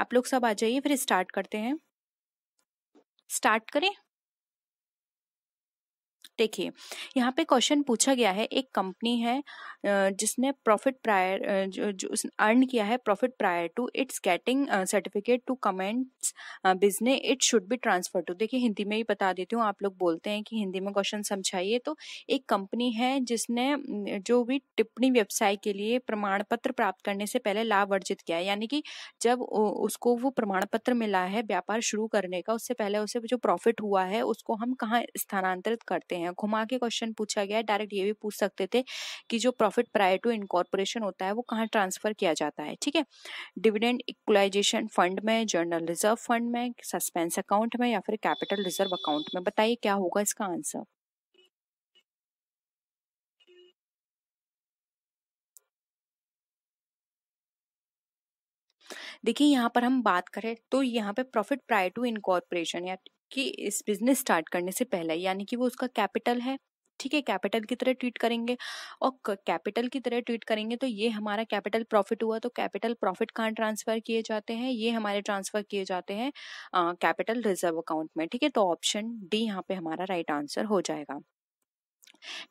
आप लोग सब आ जाइए फिर स्टार्ट करते हैं स्टार्ट करें देखिए यहाँ पे क्वेश्चन पूछा गया है एक कंपनी है जिसने प्रॉफिट प्रायर जो, अर्न किया है profit prior to its getting certificate to commence business it should be transfer to देखिए हिंदी में ही बता देती हूँ आप लोग बोलते हैं कि हिंदी में क्वेश्चन समझाइए तो एक कंपनी है जिसने जो भी टिप्पणी व्यवसाय के लिए प्रमाण पत्र प्राप्त करने से पहले लाभ अर्जित किया है यानी कि जब उसको वो प्रमाण पत्र मिला है व्यापार शुरू करने का उससे पहले उसे जो प्रॉफिट हुआ है उसको हम कहाँ स्थानांतरित करते हैं हैं घुमा के क्वेश्चन पूछा गया है डायरेक्ट ये भी पूछ सकते थे कि जो प्रॉफिट प्रायर टू इनकॉर्पोरेशन होता है वो कहाँ ट्रांसफर किया जाता है ठीक है डिविडेंड इक्वलाइजेशन फंड में जर्नल रिजर्व फंड में सस्पेंस अकाउंट में या फिर कैपिटल रिजर्व अकाउंट में बताइए क्या होगा इसका आंसर देखिए यहाँ पर हम बात करें तो यहाँ पे प्रॉफिट प्रायर टू इनकॉर्पोरेशन या कि इस बिजनेस स्टार्ट करने से पहले यानी कि वो उसका कैपिटल है ठीक है कैपिटल की तरह ट्रीट करेंगे और कैपिटल की तरह ट्रीट करेंगे तो ये हमारा कैपिटल प्रॉफिट हुआ तो कैपिटल प्रॉफिट कहाँ ट्रांसफ़र किए जाते हैं ये हमारे ट्रांसफ़र किए जाते हैं कैपिटल रिजर्व अकाउंट में ठीक है तो ऑप्शन डी यहाँ पे हमारा राइट right आंसर हो जाएगा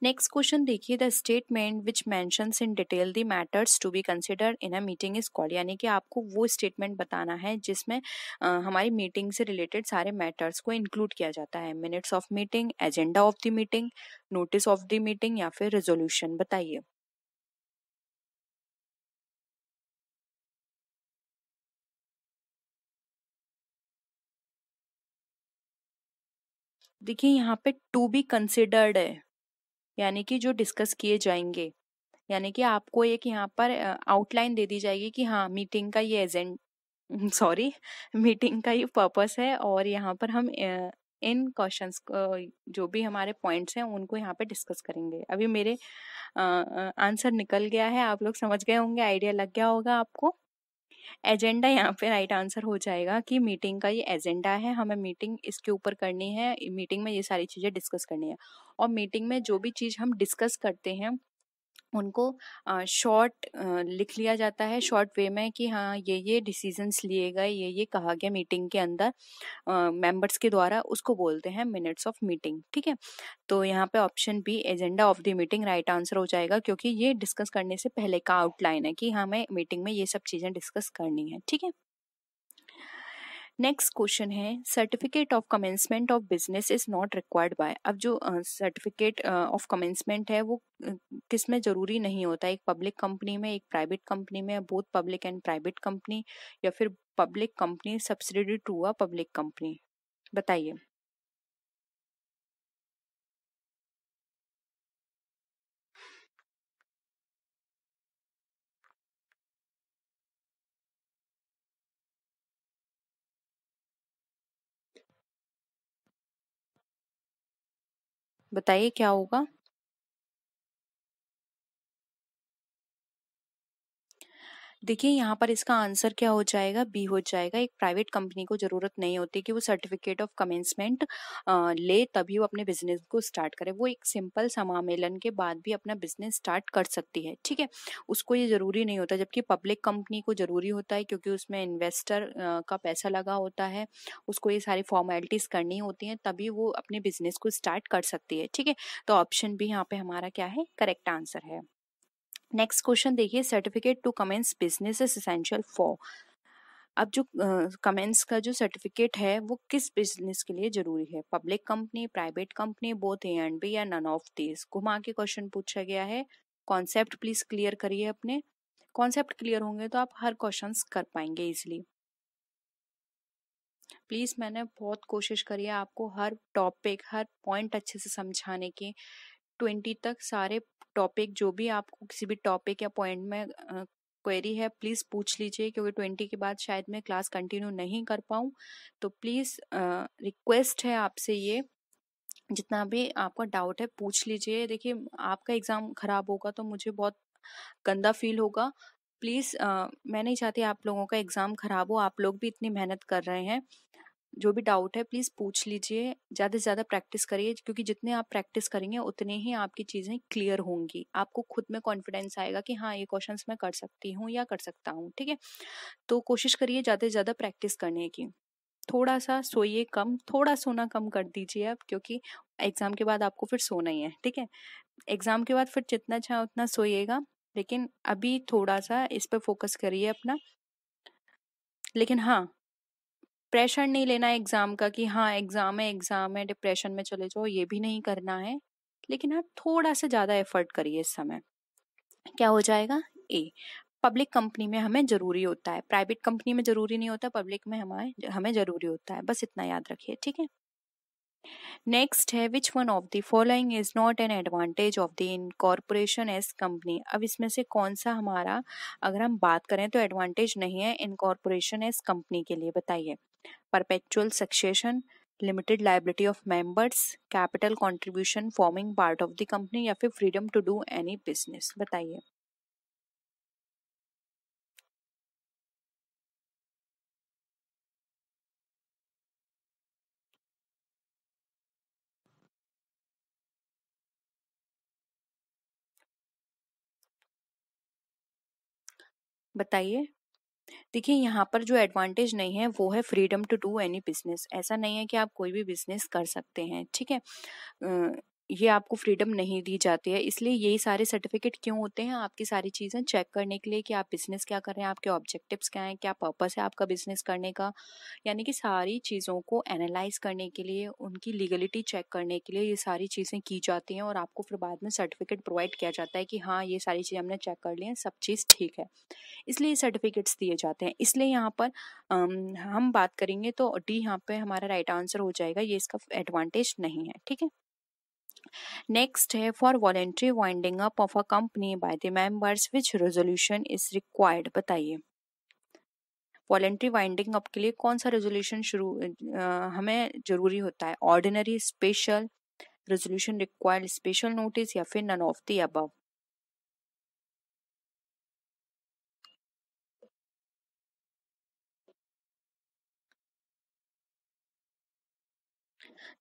नेक्स्ट क्वेश्चन देखिए the statement which mention in detail the matters to be consider in a meeting is call यानी कि आपको वो स्टेटमेंट बताना है जिसमें हमारी मीटिंग से रिलेटेड सारे मैटर्स को इंक्लूड किया जाता है minutes of meeting agenda of the meeting notice of the meeting या फिर रेजोल्यूशन बताइए देखिए यहाँ पे टू बी कंसिडर्ड है यानी कि जो डिस्कस किए जाएंगे यानी कि आपको एक यहाँ पर आउटलाइन दे दी जाएगी कि हाँ मीटिंग का ये एजेंड सॉरी मीटिंग का ये पर्पस है और यहाँ पर हम इन क्वेश्चंस जो भी हमारे पॉइंट्स हैं उनको यहाँ पे डिस्कस करेंगे अभी मेरे आंसर निकल गया है आप लोग समझ गए होंगे आइडिया लग गया होगा आपको एजेंडा यहाँ पे राइट आंसर हो जाएगा कि मीटिंग का ये एजेंडा है हमें मीटिंग इसके ऊपर करनी है मीटिंग में ये सारी चीज़ें डिस्कस करनी है और मीटिंग में जो भी चीज़ हम डिस्कस करते हैं उनको शॉर्ट लिख लिया जाता है शॉर्ट वे में कि हाँ ये ये डिसीजंस लिए गए ये ये कहा गया मीटिंग के अंदर मेंबर्स के द्वारा उसको बोलते हैं मिनट्स ऑफ मीटिंग ठीक है तो यहाँ पे option B agenda of the meeting right answer हो जाएगा क्योंकि ये डिस्कस करने से पहले का आउटलाइन है कि हमें हाँ, मीटिंग में ये सब चीज़ें डिस्कस करनी है ठीक है नेक्स्ट क्वेश्चन है certificate of commencement of business is not required by अब जो सर्टिफिकेट ऑफ कमेंसमेंट है वो किस में ज़रूरी नहीं होता एक पब्लिक कंपनी में एक प्राइवेट कंपनी में both public and private company या फिर public company subsidiary to a public company बताइए बताइए क्या होगा देखिए यहाँ पर इसका आंसर क्या हो जाएगा बी हो जाएगा एक प्राइवेट कंपनी को ज़रूरत नहीं होती कि वो सर्टिफिकेट ऑफ कमेंसमेंट ले तभी वो अपने बिजनेस को स्टार्ट करे वो एक सिंपल समामेलन के बाद भी अपना बिजनेस स्टार्ट कर सकती है ठीक है उसको ये ज़रूरी नहीं होता जबकि पब्लिक कंपनी को ज़रूरी होता है क्योंकि उसमें इन्वेस्टर का पैसा लगा होता है उसको ये सारी फॉर्मेलिटीज़ करनी होती हैं तभी वो अपने बिजनेस को स्टार्ट कर सकती है ठीक है तो ऑप्शन भी यहाँ पे हमारा क्या है करेक्ट आंसर है नेक्स्ट क्वेश्चन देखिए certificate to commence business is essential for अब जो कमेंस uh, का जो सर्टिफिकेट है वो किस बिजनेस के लिए जरूरी है public company private company both A and B या नन ऑफ दिस घुमा के क्वेश्चन पूछा गया है कॉन्सेप्ट प्लीज क्लियर करिए अपने कॉन्सेप्ट क्लियर होंगे तो आप हर क्वेश्चन कर पाएंगे इजिली प्लीज़ मैंने बहुत कोशिश करी है आपको हर टॉपिक हर पॉइंट अच्छे से समझाने की ट्वेंटी तक सारे टॉपिक जो भी आपको किसी भी टॉपिक या पॉइंट में क्वेरी है प्लीज़ पूछ लीजिए क्योंकि ट्वेंटी के बाद शायद मैं क्लास कंटिन्यू नहीं कर पाऊँ तो प्लीज़ रिक्वेस्ट है आपसे ये जितना भी आपका डाउट है पूछ लीजिए देखिए आपका एग्ज़ाम ख़राब होगा तो मुझे बहुत गंदा फील होगा प्लीज़ मैं नहीं चाहती आप लोगों का एग्ज़ाम ख़राब हो आप लोग भी इतनी मेहनत कर रहे हैं जो भी डाउट है प्लीज़ पूछ लीजिए ज़्यादा से ज़्यादा प्रैक्टिस करिए क्योंकि जितने आप प्रैक्टिस करेंगे उतने ही आपकी चीज़ें क्लियर होंगी आपको खुद में कॉन्फिडेंस आएगा कि हाँ ये क्वेश्चन मैं कर सकती हूँ या कर सकता हूँ ठीक है तो कोशिश करिए ज़्यादा से ज़्यादा प्रैक्टिस करने की थोड़ा सा सोइए कम थोड़ा सोना कम कर दीजिए आप क्योंकि एग्ज़ाम के बाद आपको फिर सोना ही है ठीक है एग्ज़ाम के बाद फिर जितना चाहे उतना सोइएगा लेकिन अभी थोड़ा सा इस पर फोकस करिए अपना लेकिन हाँ प्रेशर नहीं लेना एग्ज़ाम का कि हाँ एग्ज़ाम है एग्ज़ाम है डिप्रेशन में चले जाओ ये भी नहीं करना है लेकिन आप थोड़ा सा ज़्यादा एफर्ट करिए इस समय क्या हो जाएगा ए पब्लिक कंपनी में हमें ज़रूरी होता है प्राइवेट कंपनी में ज़रूरी नहीं होता पब्लिक में हमारे हमें ज़रूरी होता है बस इतना याद रखिए ठीक है नेक्स्ट है which one of the following is not an advantage of the incorporation as company अब इसमें से कौन सा हमारा अगर हम बात करें तो एडवांटेज नहीं है इनकॉर्पोरेशन एज कंपनी के लिए बताइए perpetual succession limited liability of members capital contribution forming part of the company या फिर freedom to do any business बताइए बताइए देखिए यहाँ पर जो एडवांटेज नहीं है वो है freedom to do any business ऐसा नहीं है कि आप कोई भी बिजनेस कर सकते हैं ठीक है ये आपको फ्रीडम नहीं दी जाती है इसलिए यही सारे सर्टिफिकेट क्यों होते हैं आपकी सारी चीज़ें चेक करने के लिए कि आप बिज़नेस क्या कर रहे हैं आपके ऑब्जेक्टिव्स क्या हैं क्या पर्पस है आपका बिज़नेस करने का यानी कि सारी चीज़ों को एनालाइज करने के लिए उनकी लीगलिटी चेक करने के लिए ये सारी चीज़ें की जाती हैं और आपको फिर बाद में सर्टिफिकेट प्रोवाइड किया जाता है कि हाँ ये सारी चीज़ें हमने चेक कर ली हैं सब चीज़ ठीक है इसलिए सर्टिफिकेट्स दिए जाते हैं इसलिए यहाँ पर हम बात करेंगे तो डी यहाँ पर हमारा राइट आंसर हो जाएगा ये इसका एडवांटेज नहीं है ठीक है Next for voluntary winding up of a company by the members which resolution is required बताइए वॉलेंट्री वाइंडिंग अप के लिए कौन सा रेजोल्यूशन शुरू हमें जरूरी होता है ordinary special resolution required special notice या फिर नन ऑफ दी अबव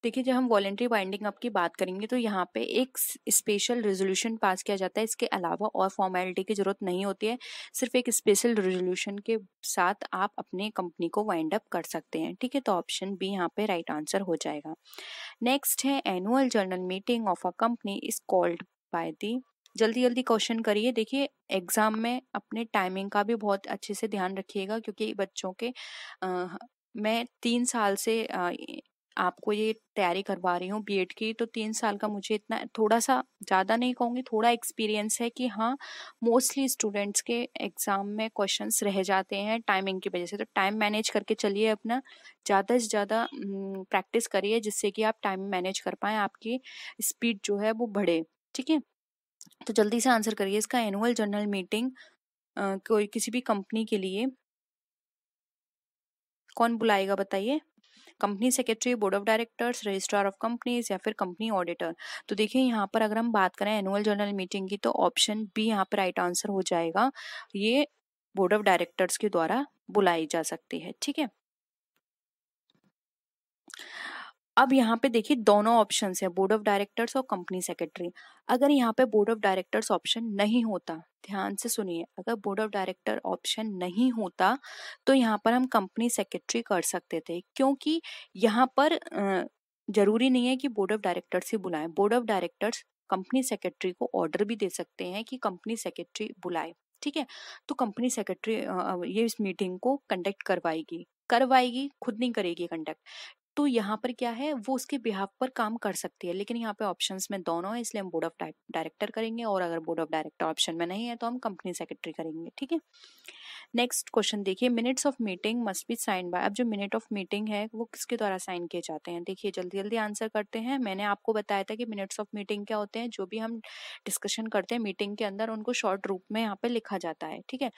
देखिए जब हम वॉलेंट्री बाइंडिंग अप की बात करेंगे तो यहाँ पे एक स्पेशल रेजोल्यूशन पास किया जाता है इसके अलावा और फॉर्मेलिटी की ज़रूरत नहीं होती है सिर्फ एक स्पेशल रेजोल्यूशन के साथ आप अपने कंपनी को वाइंड अप कर सकते हैं ठीक है तो ऑप्शन बी यहाँ पे राइट आंसर हो जाएगा नेक्स्ट है annual general meeting of a company is called by the जल्दी जल्दी क्वेश्चन करिए देखिए एग्ज़ाम में अपने टाइमिंग का भी बहुत अच्छे से ध्यान रखिएगा क्योंकि बच्चों के आ, मैं तीन साल से आ, आपको ये तैयारी करवा रही हूँ बी की तो तीन साल का मुझे इतना थोड़ा सा ज़्यादा नहीं कहूँगी थोड़ा एक्सपीरियंस है कि हाँ मोस्टली स्टूडेंट्स के एग्ज़ाम में क्वेश्चंस रह जाते हैं टाइमिंग की वजह से तो टाइम मैनेज करके चलिए अपना ज़्यादा से ज़्यादा प्रैक्टिस करिए जिससे कि आप टाइम मैनेज कर पाएँ आपकी स्पीड जो है वो बढ़े ठीक है तो जल्दी से आंसर करिए इसका एनुअल जनरल मीटिंग कोई किसी भी कंपनी के लिए कौन बुलाएगा बताइए company secretary board of directors registrar of companies या फिर कंपनी ऑडिटर तो देखिए यहाँ पर अगर हम बात करें एनुअल जनरल मीटिंग की तो ऑप्शन बी यहाँ पर राइट आंसर हो जाएगा ये बोर्ड ऑफ डायरेक्टर्स के द्वारा बुलाई जा सकती है ठीक है अब यहाँ पे देखिए दोनों ऑप्शन है बोर्ड ऑफ डायरेक्टर्स और कंपनी सेक्रेटरी अगर यहाँ पे बोर्ड ऑफ डायरेक्टर्स ऑप्शन नहीं होता ध्यान से सुनिए अगर बोर्ड ऑफ डायरेक्टर ऑप्शन नहीं होता तो यहाँ पर हम कंपनी सेक्रेटरी कर सकते थे क्योंकि यहाँ पर जरूरी नहीं है कि बोर्ड ऑफ डायरेक्टर्स ही बुलाएं board of directors company secretary को ऑर्डर भी दे सकते हैं कि कंपनी सेक्रेटरी बुलाए ठीक है तो कंपनी सेक्रेटरी ये इस मीटिंग को कंडक्ट करवाएगी करवाएगी खुद नहीं करेगी कंडक्ट तो यहाँ पर क्या है वो उसके बिहाफ पर काम कर सकती है लेकिन यहाँ पे ऑप्शन में दोनों है इसलिए हम बोर्ड ऑफ डायरेक्टर करेंगे और अगर बोर्ड ऑफ डायरेक्टर ऑप्शन में नहीं है तो हम कंपनी सेक्रेटरी करेंगे ठीक है नेक्स्ट क्वेश्चन देखिए minutes of meeting must be sign by अब जो मिनट ऑफ मीटिंग है वो किसके द्वारा साइन किए जाते हैं देखिए जल्दी जल्दी आंसर करते हैं मैंने आपको बताया था कि मिनट्स ऑफ मीटिंग क्या होते हैं जो भी हम डिस्कशन करते हैं मीटिंग के अंदर उनको शॉर्ट रूप में यहाँ पे लिखा जाता है ठीक है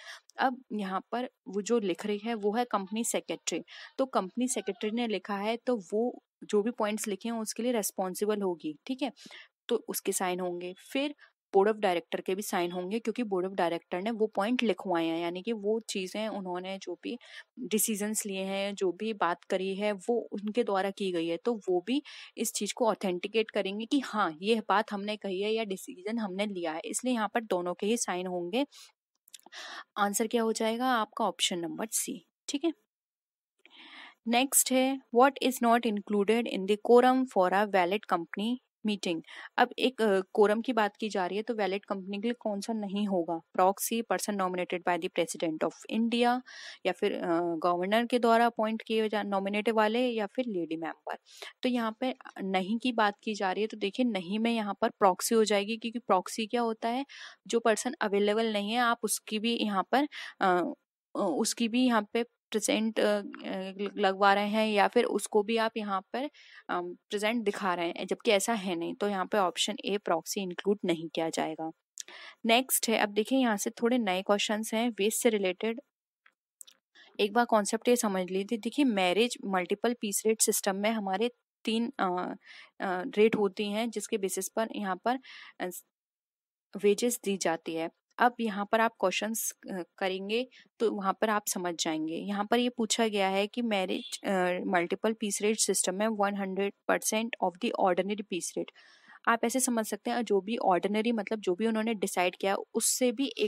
अब यहाँ पर वो जो लिख रही है वो है कंपनी सेक्रेटरी तो कंपनी सेक्रेटरी ने लिखा है तो वो जो भी पॉइंट्स लिखे हैं उसके लिए रेस्पॉन्सिबल होगी ठीक है तो उसके साइन होंगे फिर बोर्ड ऑफ डायरेक्टर के भी साइन होंगे क्योंकि बोर्ड ऑफ डायरेक्टर ने वो पॉइंट लिखवाए हैं यानी कि वो चीज़ें उन्होंने जो भी डिसीजंस लिए हैं जो भी बात करी है वो उनके द्वारा की गई है तो वो भी इस चीज़ को ऑथेंटिकेट करेंगे कि हाँ ये बात हमने कही है या डिसीजन हमने लिया है इसलिए यहाँ पर दोनों के ही साइन होंगे आंसर क्या हो जाएगा आपका ऑप्शन नंबर सी ठीक है नेक्स्ट है what is not included in the quorum for a valid company meeting अब एक कोरम uh, की बात की जा रही है तो वैलिड कंपनी के लिए कौन सा नहीं होगा proxy person nominated by the president of India या फिर गवर्नर uh, के द्वारा अपॉइंट किए जा नॉमिनेटेड वाले या फिर लेडी मेंबर तो यहाँ पे नहीं की बात की जा रही है तो देखिए नहीं में यहाँ पर प्रॉक्सी हो जाएगी क्योंकि प्रॉक्सी क्या होता है जो पर्सन अवेलेबल नहीं है आप उसकी भी यहाँ पर uh, उसकी भी यहाँ पे प्रेजेंट लगवा रहे हैं या फिर उसको भी आप यहाँ पर प्रेजेंट दिखा रहे हैं जबकि ऐसा है नहीं तो यहाँ पर ऑप्शन ए प्रॉक्सी इंक्लूड नहीं किया जाएगा नेक्स्ट है अब देखिए यहाँ से थोड़े नए क्वेश्चन हैं वेस्ट से रिलेटेड एक बार कॉन्सेप्ट ये समझ लीजिए देखिए Merrick multiple piece rate system में हमारे तीन आ, आ, रेट होती हैं जिसके बेसिस पर यहाँ पर वेजेस दी जाती है अब यहाँ पर आप क्वेश्चंस करेंगे तो वहाँ पर आप समझ जाएंगे यहाँ पर ये यह पूछा गया है कि Merrick multiple piece rate system में 100 percent of the ordinary piece rate आप ऐसे समझ सकते हैं जो भी ऑर्डिनरी मतलब जो भी उन्होंने डिसाइड किया उससे भी एक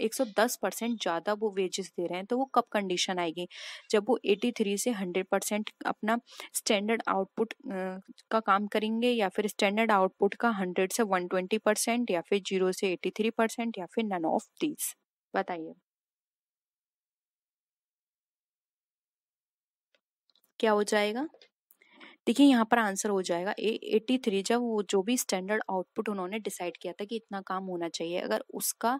एक सौ सौ दस परसेंट ज़्यादा वो वेजेस दे रहे हैं तो वो कब कंडीशन आएगी जब वो एटी थ्री से हंड्रेड परसेंट अपना स्टैंडर्ड आउटपुट का काम करेंगे या फिर स्टैंडर्ड आउटपुट का हंड्रेड से वन ट्वेंटी परसेंट या फिर जीरो से एटी थ्री परसेंट या फिर नन ऑफ दीज बताइए क्या हो जाएगा देखिए यहाँ पर आंसर हो जाएगा ए एट्टी थ्री जब वो जो भी स्टैंडर्ड आउटपुट उन्होंने डिसाइड किया था कि इतना काम होना चाहिए अगर उसका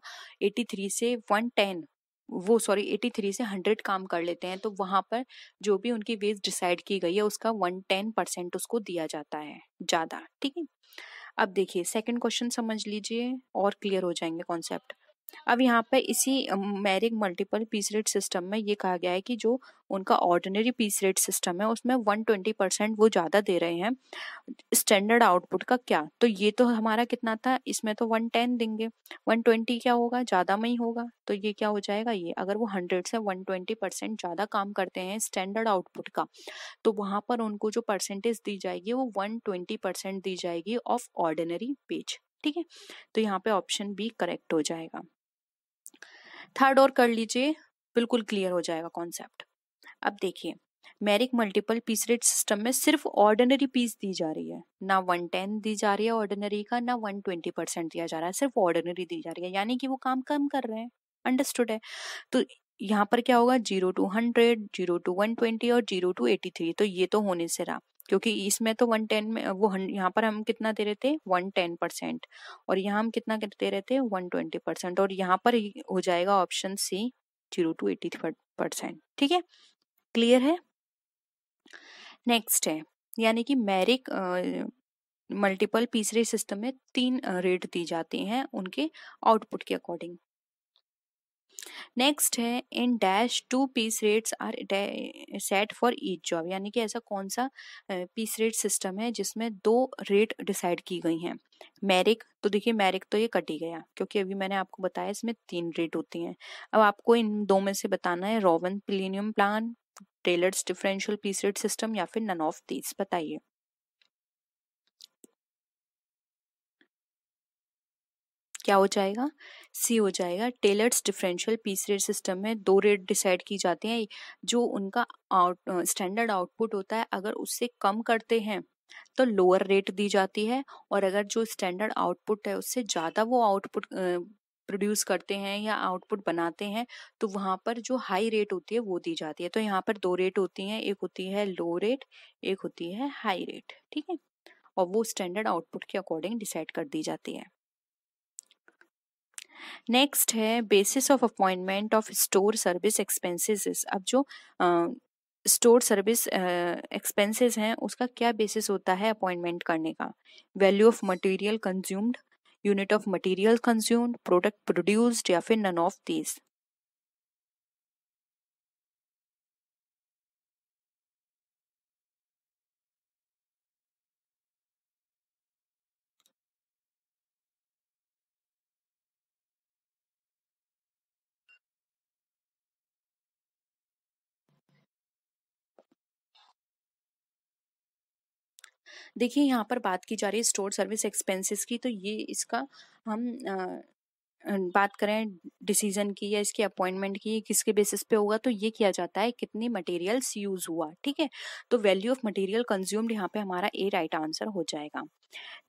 एट्टी थ्री से वन टेन वो सॉरी एटी थ्री से हंड्रेड काम कर लेते हैं तो वहाँ पर जो भी उनकी वेज डिसाइड की गई है उसका वन टेन परसेंट उसको दिया जाता है ज़्यादा ठीक है अब देखिए सेकंड क्वेश्चन समझ लीजिए और क्लियर हो जाएंगे कॉन्सेप्ट अब यहाँ पर इसी Merrick multiple piece rate system में ये कहा गया है कि जो उनका ऑर्डिनरी पीस रेट सिस्टम है उसमें 120 परसेंट वो ज़्यादा दे रहे हैं स्टैंडर्ड आउटपुट का क्या तो ये तो हमारा कितना था इसमें तो 110 देंगे 120 क्या होगा ज़्यादा में ही होगा तो ये क्या हो जाएगा ये अगर वो 100 से 120 परसेंट ज़्यादा काम करते हैं स्टैंडर्ड आउटपुट का तो वहाँ पर उनको जो परसेंटेज दी जाएगी वो ट्वेंटी परसेंट दी जाएगी ऑफ ऑर्डिनरी पेज ठीक है तो यहाँ पर ऑप्शन बी करेक्ट हो जाएगा थर्ड और कर लीजिए बिल्कुल क्लियर हो जाएगा कॉन्सेप्ट अब देखिए Merrick multiple piece rate system में सिर्फ ऑर्डिनरी पीस दी जा रही है ना वन टेन दी जा रही है ऑर्डिनरी का ना वन ट्वेंटी परसेंट दिया जा रहा है सिर्फ ऑर्डिनरी दी जा रही है यानी कि वो काम कम कर रहे हैं अंडरस्टूड है तो यहाँ पर क्या होगा zero to hundred zero to one twenty और जीरो टू एटी थ्री तो ये तो होने से रहा क्योंकि इसमें तो वन टेन में वो यहाँ पर हम कितना दे रहे थे वन टेन परसेंट और यहाँ हम कितना दे रहे थे वन ट्वेंटी परसेंट और यहाँ पर हो जाएगा option C zero to eighty percent ठीक है क्लियर है नेक्स्ट है यानी कि मैरिक मल्टीपल पीसरे सिस्टम में तीन रेट दी जाती हैं उनके आउटपुट के अकॉर्डिंग नेक्स्ट है in dash two piece rates are set for each job यानी कि ऐसा कौन सा पीस रेट सिस्टम है जिसमें दो रेट डिसाइड की गई हैं मैरिक तो देखिए मैरिक तो ये कट ही गया क्योंकि अभी मैंने आपको बताया इसमें तीन रेट होती हैं अब आपको इन दो में से बताना है Rowan premium plan Taylor's differential piece rate system या फिर नन ऑफ दीज बताइए क्या हो जाएगा सी हो जाएगा Taylor's differential piece rate system में दो रेट डिसाइड की जाती हैं जो उनका आउट स्टैंडर्ड आउटपुट होता है अगर उससे कम करते हैं तो लोअर रेट दी जाती है और अगर जो स्टैंडर्ड आउटपुट है उससे ज़्यादा वो आउटपुट प्रोड्यूस करते हैं या आउटपुट बनाते हैं तो वहाँ पर जो हाई रेट होती है वो दी जाती है तो यहाँ पर दो रेट होती हैं एक होती है लो रेट एक होती है हाई रेट ठीक है और वो स्टैंडर्ड आउटपुट के अकॉर्डिंग डिसाइड कर दी जाती है नेक्स्ट है basis of apportionment of store service expenses अब जो स्टोर सर्विस एक्सपेंसेस हैं उसका क्या बेसिस होता है अपॉइंटमेंट करने का value of material consumed unit of material consumed product produced या फिर नन ऑफ दीज देखिए यहाँ पर बात की जा रही है स्टोर सर्विस एक्सपेंसेस की तो ये इसका हम आ, बात करें डिसीजन की या इसकी अपॉइंटमेंट की किसके बेसिस पे होगा तो ये किया जाता है कितनी मटेरियल्स यूज हुआ ठीक है तो वैल्यू ऑफ मटेरियल कंज्यूम्ड यहाँ पे हमारा ए राइट आंसर हो जाएगा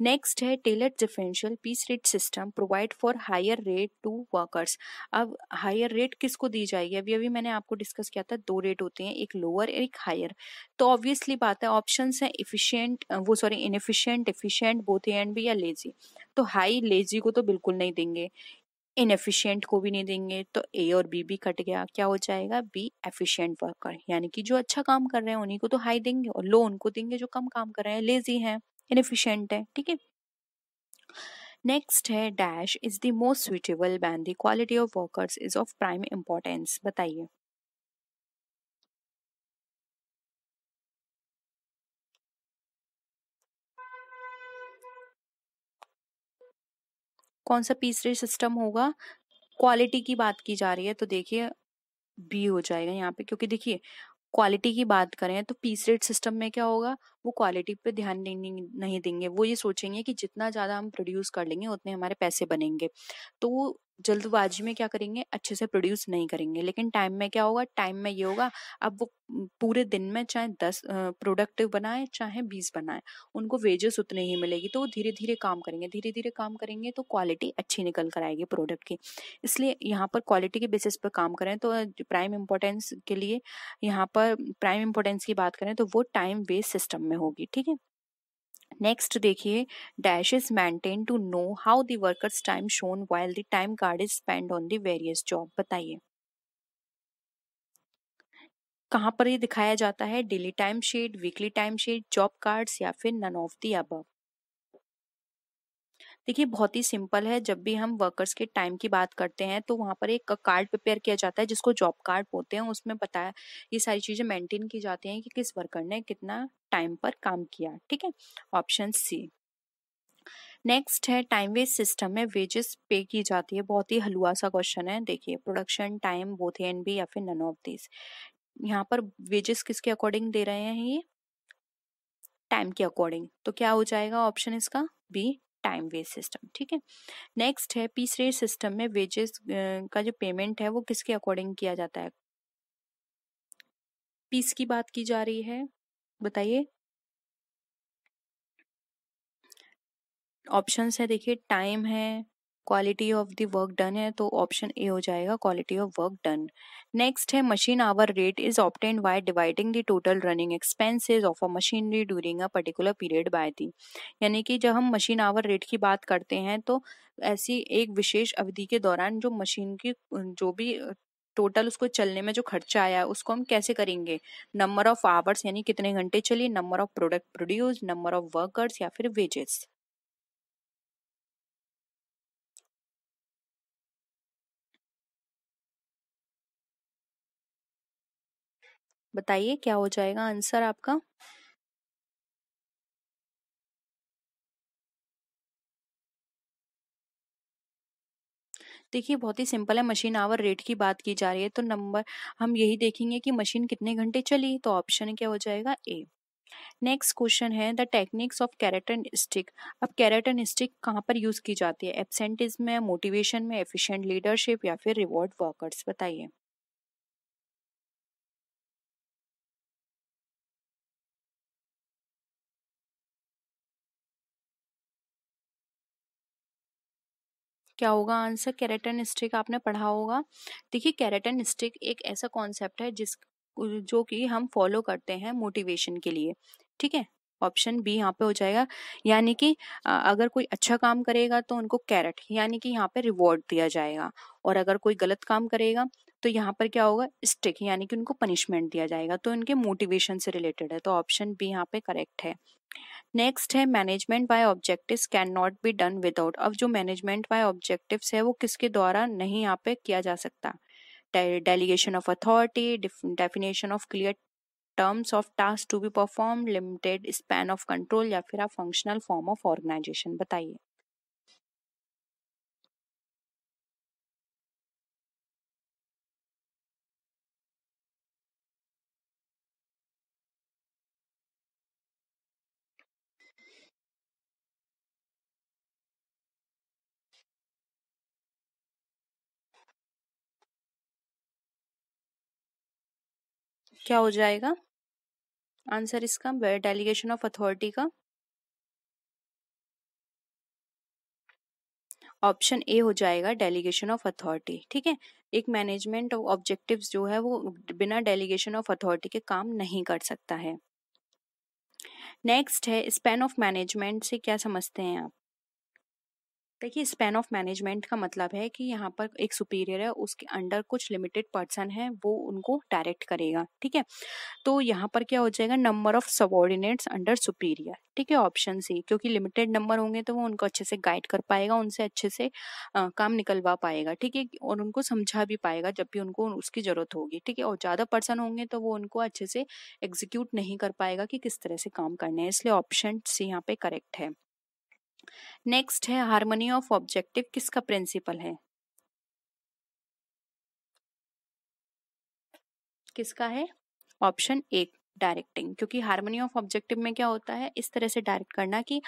नेक्स्ट है Taylor differential piece rate system provide for higher rate to workers अब हायर रेट किसको दी जाएगी अभी अभी मैंने आपको डिस्कस किया था दो रेट होते हैं एक लोअर एक हायर तो ऑब्वियसली बात है ऑप्शन है इफिशियंट वो sorry inefficient efficient both and भी या लेजी तो हाई लेजी को तो बिल्कुल नहीं देंगे इनफिशियंट को भी नहीं देंगे तो ए और बी भी कट गया क्या हो जाएगा बी एफिशियंट वर्कर यानी कि जो अच्छा काम कर रहे हैं उन्हीं को तो हाई देंगे और लो उनको देंगे जो कम काम कर रहे हैं लेजी हैं इनफिशेंट है ठीक है नेक्स्ट है dash is the most suitable when the quality of workers is of prime importance बताइए कौन सा पीसरे सिस्टम होगा क्वालिटी की बात की जा रही है तो देखिए बी हो जाएगा यहाँ पे क्योंकि देखिए क्वालिटी की बात करें तो पीस रेट सिस्टम में क्या होगा वो क्वालिटी पे ध्यान नहीं, नहीं देंगे वो ये सोचेंगे कि जितना ज़्यादा हम प्रोड्यूस कर लेंगे उतने हमारे पैसे बनेंगे तो जल्दबाजी में क्या करेंगे अच्छे से प्रोड्यूस नहीं करेंगे लेकिन टाइम में क्या होगा टाइम में ये होगा अब वो पूरे दिन में चाहे दस प्रोडक्ट बनाए चाहे बीस बनाए उनको वेजेस उतने ही मिलेगी तो वो धीरे धीरे काम करेंगे धीरे धीरे काम करेंगे तो क्वालिटी अच्छी निकल कर आएगी प्रोडक्ट की इसलिए यहाँ पर क्वालिटी के बेसिस पर काम करें तो प्राइम इम्पोर्टेंस के लिए यहाँ पर प्राइम इम्पोर्टेंस की बात करें तो वो टाइम वेस्ट सिस्टम में होगी ठीक है नेक्स्ट देखिए dash is maintain to know how the workers time shown while the time card is spend on the various job बताइए कहाँ पर ये दिखाया जाता है daily time sheet weekly time sheet job cards या फिर नन ऑफ दी अबव देखिए बहुत ही सिंपल है जब भी हम वर्कर्स के टाइम की बात करते हैं तो वहाँ पर एक कार्ड प्रिपेयर किया जाता है जिसको जॉब कार्ड बोलते हैं उसमें बताया ये सारी चीज़ें मेंटेन की जाती हैं कि किस वर्कर ने कितना टाइम पर काम किया ठीक है ऑप्शन सी नेक्स्ट है टाइम वेज सिस्टम में वेजेस पे की जाती है बहुत ही हलुआ सा क्वेश्चन है देखिए production time both and B या फिर नन ऑफ दिस यहाँ पर वेजेस किसके अकॉर्डिंग दे रहे हैं ये टाइम के अकॉर्डिंग तो क्या हो जाएगा ऑप्शन इसका बी टाइम वेज सिस्टम ठीक है नेक्स्ट है पीस रेट सिस्टम में वेजेस का जो पेमेंट है वो किसके अकॉर्डिंग किया जाता है पीस की बात की जा रही है बताइए ऑप्शंस है देखिए टाइम है quality of the work done है तो ऑप्शन ए हो जाएगा quality of work done next है machine hour rate is obtained by dividing the total running expenses of a machinery during a particular period by the यानी कि जब हम machine hour rate की बात करते हैं तो ऐसी एक विशेष अवधि के दौरान जो मशीन की जो भी टोटल उसको चलने में जो खर्चा आया है उसको हम कैसे करेंगे नंबर ऑफ आवर्स यानी कितने घंटे चली number of product produce number of workers या फिर वेजेस बताइए क्या हो जाएगा आंसर आपका देखिए बहुत ही सिंपल है मशीन आवर रेट की बात की जा रही है तो नंबर हम यही देखेंगे कि मशीन कितने घंटे चली तो ऑप्शन क्या हो जाएगा ए नेक्स्ट क्वेश्चन है the techniques of carrot and stick अब कैरेटन स्टिक कहाँ पर यूज़ की जाती है एबसेंटिज में मोटिवेशन में एफिशिएंट लीडरशिप या फिर रिवॉर्ड वर्कर्स बताइए क्या होगा आंसर कैरेटन स्टिक आपने पढ़ा होगा देखिए कैरेटन स्टिक एक ऐसा कॉन्सेप्ट है जिस जो कि हम फॉलो करते हैं मोटिवेशन के लिए ठीक है ऑप्शन बी यहाँ पे हो जाएगा यानी कि अगर कोई अच्छा काम करेगा तो उनको कैरेट यानी कि यहाँ पे रिवॉर्ड दिया जाएगा और अगर कोई गलत काम करेगा तो यहाँ पर क्या होगा स्टिक यानी कि उनको पनिशमेंट दिया जाएगा तो इनके मोटिवेशन से रिलेटेड है तो ऑप्शन बी यहाँ पे करेक्ट है नेक्स्ट है management by objective can not be done without अब जो मैनेजमेंट बाय ऑब्जेक्टिव है वो किसके द्वारा नहीं यहाँ पे किया जा सकता delegation of authority definition of clear terms of task to be perform limited span of control या फिर आप फंक्शनल फॉर्म ऑफ ऑर्गेनाइजेशन बताइए क्या हो जाएगा आंसर इसका डेलीगेशन ऑफ अथॉरिटी का ऑप्शन ए हो जाएगा डेलीगेशन ऑफ अथॉरिटी ठीक है एक मैनेजमेंट ऑब्जेक्टिव जो है वो बिना डेलीगेशन ऑफ अथॉरिटी के काम नहीं कर सकता है नेक्स्ट है स्पेन ऑफ मैनेजमेंट से क्या समझते हैं आप देखिए स्पैन ऑफ मैनेजमेंट का मतलब है कि यहाँ पर एक सुपीरियर है उसके अंडर कुछ लिमिटेड पर्सन है वो उनको डायरेक्ट करेगा ठीक है तो यहाँ पर क्या हो जाएगा number of subordinates under superior ठीक है ऑप्शन सी क्योंकि लिमिटेड नंबर होंगे तो वो उनको अच्छे से गाइड कर पाएगा उनसे अच्छे से आ, काम निकलवा पाएगा ठीक है और उनको समझा भी पाएगा जब भी उनको उसकी ज़रूरत होगी ठीक है और ज़्यादा पर्सन होंगे तो वो उनको अच्छे से एग्जीक्यूट नहीं कर पाएगा कि किस तरह से काम करना है इसलिए ऑप्शन सी यहाँ पे करेक्ट है नेक्स्ट है हारमोनी ऑफ ऑब्जेक्टिव किसका प्रिंसिपल है किसका है ऑप्शन एक डायरेक्टिंग क्योंकि हारमोनी ऑफ ऑब्जेक्टिव में क्या होता है इस तरह से डायरेक्ट करना कि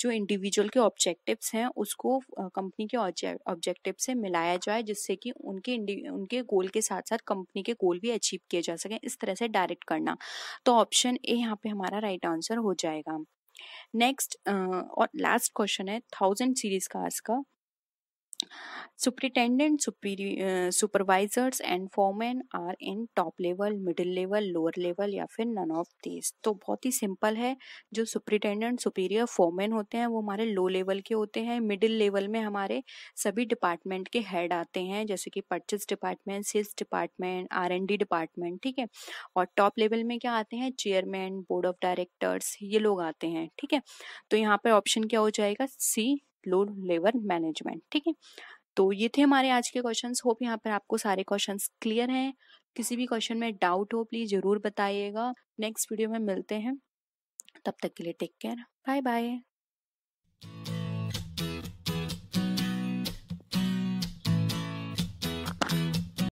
जो इंडिविजुअल के ऑब्जेक्टिव्स हैं उसको कंपनी के ऑब्जेक्टिव से मिलाया जाए जिससे कि उनके उनके गोल के साथ साथ कंपनी के गोल भी अचीव किए जा सकें इस तरह से डायरेक्ट करना तो ऑप्शन ए यहाँ पे हमारा राइट right आंसर हो जाएगा नेक्स्ट और लास्ट क्वेश्चन है थाउजेंड सीरीज का आज का Superintendent, supervisors and foreman are in top level middle level lower level या फिर नन ऑफ दिस तो बहुत ही सिंपल है जो सुपरिटेंडेंट सुपीरियर फोमैन होते हैं वो हमारे लो लेवल के होते हैं मिडिल लेवल में हमारे सभी डिपार्टमेंट के हेड आते हैं जैसे कि purchase department sales department R and D department ठीक है और टॉप लेवल में क्या आते हैं चेयरमैन बोर्ड ऑफ डायरेक्टर्स ये लोग आते हैं ठीक है तो यहाँ पर ऑप्शन क्या हो जाएगा सी लो लेवल मैनेजमेंट ठीक है तो ये थे हमारे आज के क्वेश्चंस होप यहाँ पर आपको सारे क्वेश्चंस क्लियर हैं किसी भी क्वेश्चन में डाउट हो प्लीज़ ज़रूर बताइएगा नेक्स्ट वीडियो में मिलते हैं तब तक के लिए टेक केयर बाय बाय